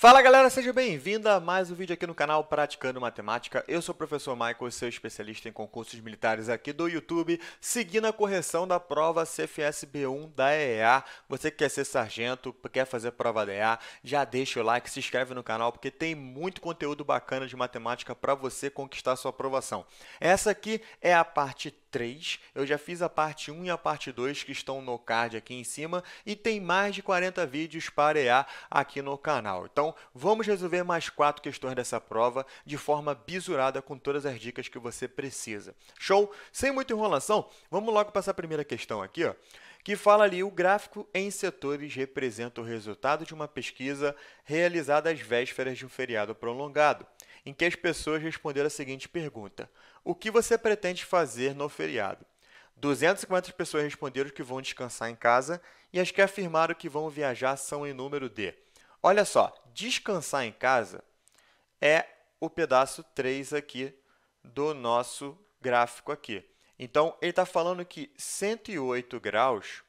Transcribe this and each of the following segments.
Fala galera, seja bem-vinda a mais um vídeo aqui no canal Praticando Matemática. Eu sou o professor Michael, seu especialista em concursos militares aqui do YouTube, seguindo a correção da prova CFSB1 da EA. Você que quer ser sargento, quer fazer prova da EA, já deixa o like, se inscreve no canal, porque tem muito conteúdo bacana de matemática para você conquistar sua aprovação. Essa aqui é a parte 3. Eu já fiz a parte 1 e a parte 2 que estão no card aqui em cima e tem mais de 40 vídeos para EA aqui no canal. Então, vamos resolver mais quatro questões dessa prova de forma bisurada com todas as dicas que você precisa. Show? Sem muita enrolação, vamos logo para essa primeira questão aqui, ó, que fala ali o gráfico em setores representa o resultado de uma pesquisa realizada às vésperas de um feriado prolongado em que as pessoas responderam a seguinte pergunta: O que você pretende fazer no feriado? 250 pessoas responderam que vão descansar em casa e as que afirmaram que vão viajar são em número de. Olha só, descansar em casa é o pedaço 3 aqui do nosso gráfico aqui. Então, ele está falando que 108 graus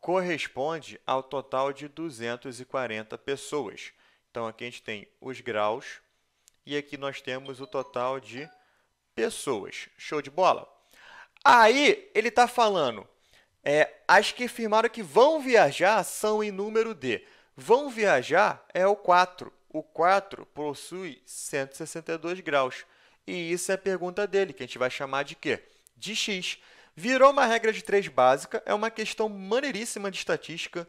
corresponde ao total de 240 pessoas. Então, aqui a gente tem os graus e aqui nós temos o total de pessoas. Show de bola? Aí ele está falando, é, as que afirmaram que vão viajar são em número de. Vão viajar é o 4. O 4 possui 162 graus. E isso é a pergunta dele, que a gente vai chamar de quê? De x. Virou uma regra de 3 básica, é uma questão maneiríssima de estatística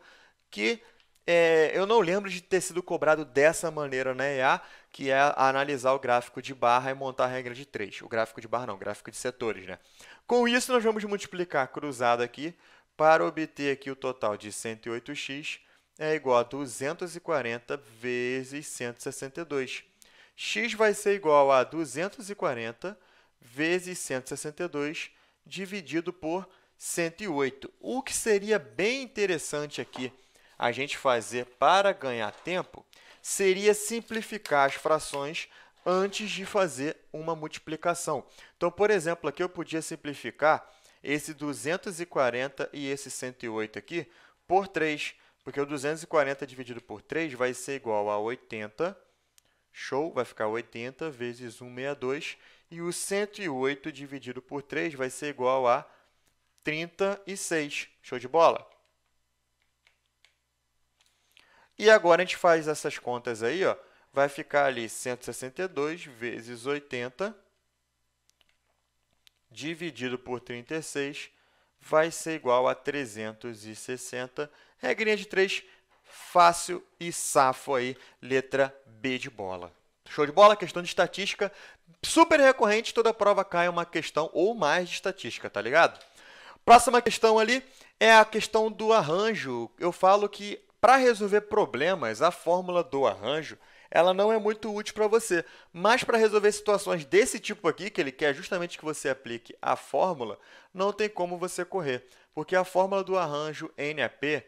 que é, eu não lembro de ter sido cobrado dessa maneira na EA, que é analisar o gráfico de barra e montar a regra de 3. O gráfico de barra não, gráfico de setores, né? Com isso, nós vamos multiplicar cruzado aqui para obter aqui o total de 108x é igual a 240 vezes 162. x vai ser igual a 240 vezes 162 dividido por 108, o que seria bem interessante aqui a gente fazer para ganhar tempo seria simplificar as frações antes de fazer uma multiplicação. Então, por exemplo, aqui eu podia simplificar esse 240 e esse 108 aqui por 3, porque o 240 dividido por 3 vai ser igual a 80, show, vai ficar 80 vezes 162, e o 108 dividido por 3 vai ser igual a 36, show de bola? E agora a gente faz essas contas aí, ó, vai ficar ali 162 vezes 80 dividido por 36 vai ser igual a 360. Regrinha de 3, fácil e safo aí, letra B de bola. Show de bola, questão de estatística, super recorrente, toda prova cai uma questão ou mais de estatística, tá ligado? Próxima questão ali é a questão do arranjo. Eu falo que para resolver problemas, a fórmula do arranjo ela não é muito útil para você, mas para resolver situações desse tipo aqui, que ele quer justamente que você aplique a fórmula, não tem como você correr, porque a fórmula do arranjo NAP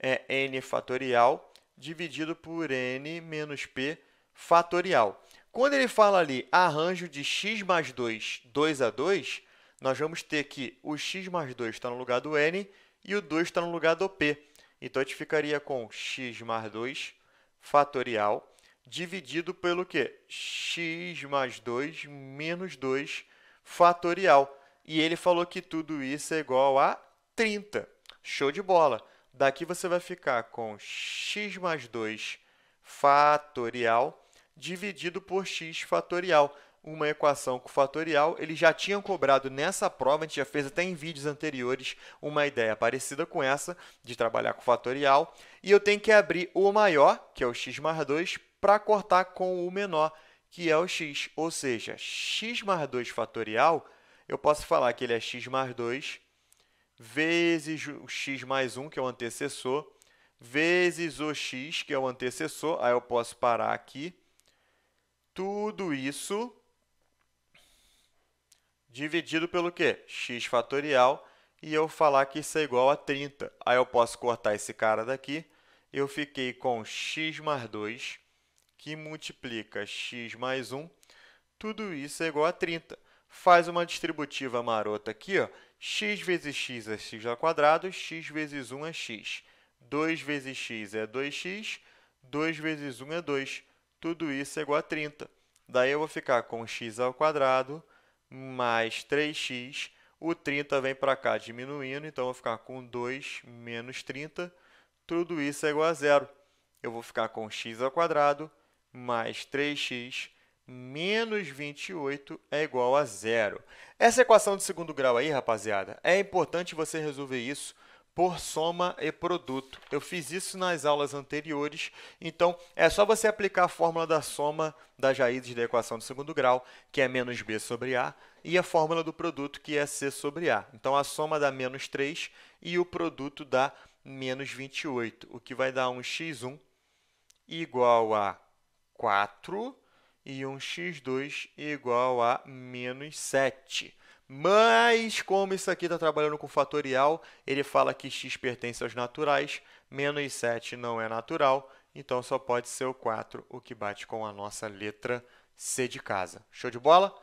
é n fatorial dividido por n menos p fatorial. Quando ele fala ali arranjo de x mais 2, 2 a 2, nós vamos ter que o x mais 2 está no lugar do n e o 2 está no lugar do p. Então, a gente ficaria com x mais 2 fatorial dividido pelo quê? x mais 2 menos 2 fatorial. E ele falou que tudo isso é igual a 30. Show de bola! Daqui você vai ficar com x mais 2 fatorial dividido por x fatorial uma equação com fatorial. Eles já tinham cobrado nessa prova, a gente já fez até em vídeos anteriores uma ideia parecida com essa, de trabalhar com fatorial. E eu tenho que abrir o maior, que é o x mais 2, para cortar com o menor, que é o x. Ou seja, x mais 2 fatorial, eu posso falar que ele é x mais 2 vezes o x mais 1, que é o antecessor, vezes o x, que é o antecessor. Aí eu posso parar aqui. Tudo isso dividido pelo quê? x fatorial, e eu falar que isso é igual a 30. Aí eu posso cortar esse cara daqui, eu fiquei com x mais 2, que multiplica x mais 1, tudo isso é igual a 30. Faz uma distributiva marota aqui, ó. x vezes x é x ao quadrado, x vezes 1 é x. 2 vezes x é 2x, 2 vezes 1 é 2. Tudo isso é igual a 30. Daí eu vou ficar com x ao quadrado mais 3x. O 30 vem para cá diminuindo, então eu vou ficar com 2 menos 30. Tudo isso é igual a zero. Eu vou ficar com x ao quadrado mais 3x menos 28 é igual a zero. Essa equação de segundo grau aí, rapaziada, é importante você resolver isso por soma e produto. Eu fiz isso nas aulas anteriores, então é só você aplicar a fórmula da soma das raízes da equação de segundo grau, que é menos b sobre a, e a fórmula do produto, que é c sobre a. Então, a soma dá menos 3 e o produto dá menos 28, o que vai dar um x1 igual a 4 e um x2 igual a menos 7. Mas, como isso aqui está trabalhando com fatorial, ele fala que x pertence aos naturais, menos 7 não é natural, então só pode ser o 4, o que bate com a nossa letra C de casa. Show de bola?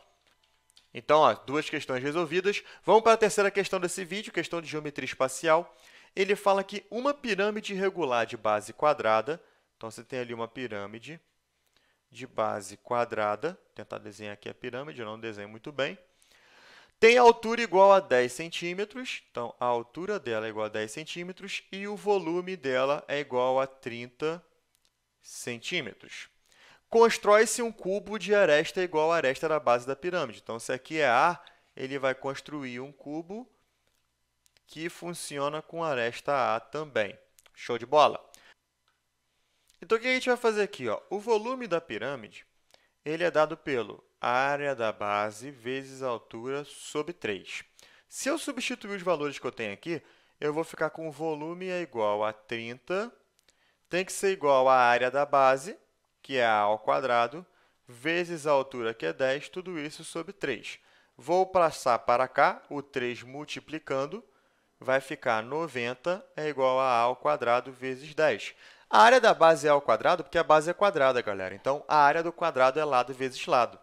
Então, ó, duas questões resolvidas. Vamos para a terceira questão desse vídeo, questão de geometria espacial. Ele fala que uma pirâmide regular de base quadrada, então você tem ali uma pirâmide de base quadrada, Vou tentar desenhar aqui a pirâmide, eu não desenho muito bem, tem altura igual a 10 centímetros, então a altura dela é igual a 10 centímetros e o volume dela é igual a 30 centímetros. Constrói-se um cubo de aresta igual à aresta da base da pirâmide. Então, se aqui é A, ele vai construir um cubo que funciona com aresta A também. Show de bola! Então, o que a gente vai fazer aqui? Ó? O volume da pirâmide ele é dado pelo área da base vezes a altura sobre 3. Se eu substituir os valores que eu tenho aqui, eu vou ficar com o volume é igual a 30, tem que ser igual à área da base, que é a ao quadrado, vezes a altura, que é 10, tudo isso sobre 3. Vou passar para cá, o 3 multiplicando, vai ficar 90 é igual a a ao quadrado vezes 10. A área da base é ao quadrado porque a base é quadrada, galera. Então, a área do quadrado é lado vezes lado.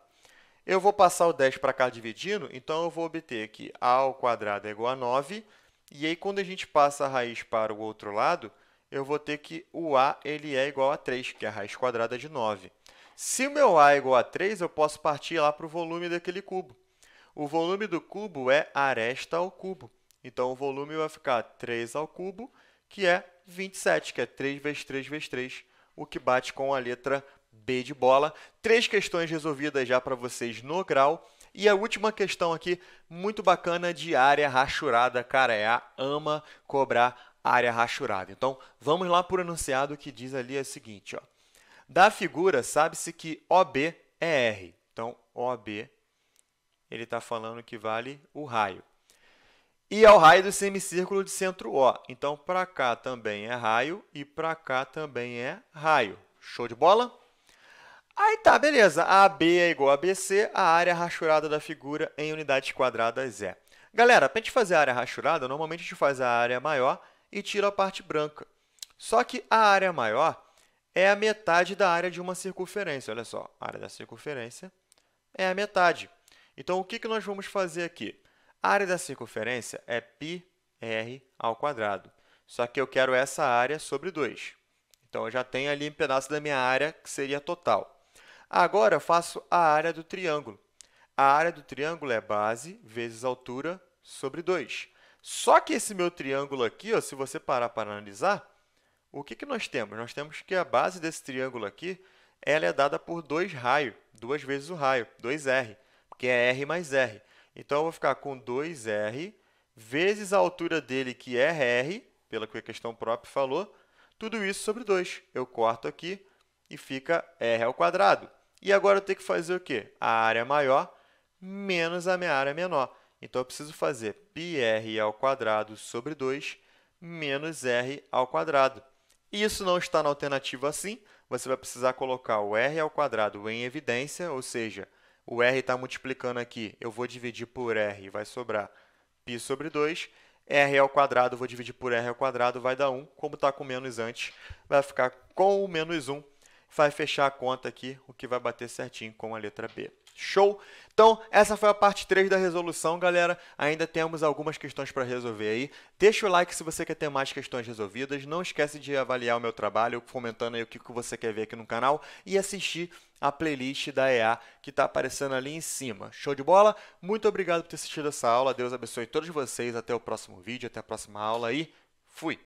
Eu vou passar o 10 para cá dividindo, então eu vou obter que a ao quadrado é igual a 9, e aí quando a gente passa a raiz para o outro lado, eu vou ter que o a ele é igual a 3, que é a raiz quadrada de 9. Se o meu a é igual a 3, eu posso partir lá para o volume daquele cubo. O volume do cubo é aresta ao cubo. Então, o volume vai ficar 3 ao cubo, que é 27, que é 3 vezes 3 vezes 3, o que bate com a letra B de bola. Três questões resolvidas já para vocês no grau. E a última questão aqui, muito bacana, de área rachurada. Cara, é a ama cobrar área rachurada. Então, vamos lá por enunciado que diz ali é o seguinte. Ó. Da figura, sabe-se que OB é R. Então, OB, ele está falando que vale o raio. E é o raio do semicírculo de centro O. Então, para cá também é raio e para cá também é raio. Show de bola? Aí tá, beleza. AB é igual a BC, a área rachurada da figura em unidades quadradas é. Galera, para a gente fazer a área rachurada, normalmente a gente faz a área maior e tira a parte branca. Só que a área maior é a metade da área de uma circunferência. Olha só, a área da circunferência é a metade. Então, o que nós vamos fazer aqui? A área da circunferência é πr ao quadrado. Só que eu quero essa área sobre 2. Então, eu já tenho ali um pedaço da minha área que seria total. Agora eu faço a área do triângulo. A área do triângulo é base vezes altura sobre 2. Só que esse meu triângulo aqui, ó, se você parar para analisar, o que, que nós temos? Nós temos que a base desse triângulo aqui ela é dada por 2 raio, duas vezes o raio, 2r, que é r mais r. Então, eu vou ficar com 2r vezes a altura dele, que é r, pela que a questão própria falou, tudo isso sobre 2. Eu corto aqui e fica r ao quadrado. E agora eu tenho que fazer o quê? A área maior menos a minha área menor. Então, eu preciso fazer πr ao quadrado sobre 2 menos r ao quadrado. Isso não está na alternativa assim. Você vai precisar colocar o r ao quadrado em evidência, ou seja, o r está multiplicando aqui. Eu vou dividir por r e vai sobrar π sobre 2. r ao quadrado, vou dividir por r ao quadrado, vai dar 1. Como está com menos antes, vai ficar com o menos 1 vai fechar a conta aqui, o que vai bater certinho com a letra B. Show? Então, essa foi a parte 3 da resolução, galera. Ainda temos algumas questões para resolver aí. Deixa o like se você quer ter mais questões resolvidas. Não esquece de avaliar o meu trabalho, comentando aí o que você quer ver aqui no canal e assistir a playlist da EA que está aparecendo ali em cima. Show de bola? Muito obrigado por ter assistido essa aula. Deus abençoe todos vocês. Até o próximo vídeo, até a próxima aula e fui!